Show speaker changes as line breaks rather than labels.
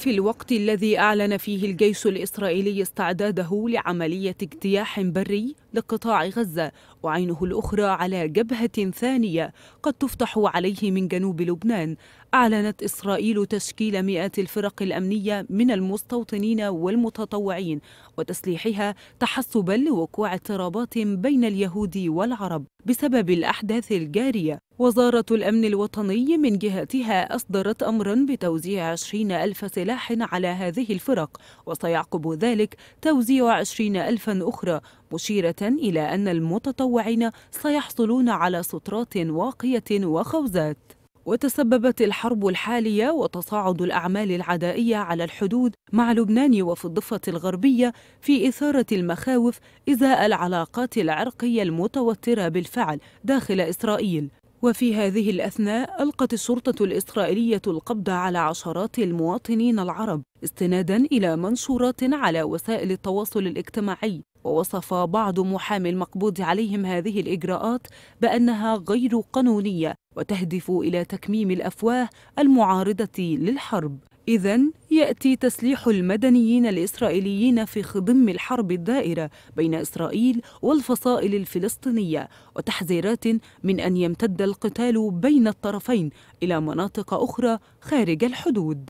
في الوقت الذي أعلن فيه الجيش الإسرائيلي استعداده لعملية اجتياح بري لقطاع غزة وعينه الأخرى على جبهة ثانية قد تفتح عليه من جنوب لبنان أعلنت إسرائيل تشكيل مئات الفرق الأمنية من المستوطنين والمتطوعين وتسليحها تحسبا لوقوع اضطرابات بين اليهود والعرب بسبب الأحداث الجارية وزارة الأمن الوطني من جهتها أصدرت أمرا بتوزيع 20 ألف سلاح على هذه الفرق وسيعقب ذلك توزيع 20 ألفا أخرى مشيرة إلى أن المتطوعين سيحصلون على سترات واقية وخوزات وتسببت الحرب الحالية وتصاعد الأعمال العدائية على الحدود مع لبنان وفي الضفة الغربية في إثارة المخاوف إزاء العلاقات العرقية المتوترة بالفعل داخل إسرائيل وفي هذه الأثناء ألقت الشرطة الإسرائيلية القبض على عشرات المواطنين العرب استنادا إلى منشورات على وسائل التواصل الاجتماعي ووصف بعض محامي المقبوض عليهم هذه الإجراءات بأنها غير قانونية وتهدف إلى تكميم الأفواه المعارضة للحرب إذا يأتي تسليح المدنيين الإسرائيليين في خضم الحرب الدائرة بين إسرائيل والفصائل الفلسطينية وتحذيرات من أن يمتد القتال بين الطرفين إلى مناطق أخرى خارج الحدود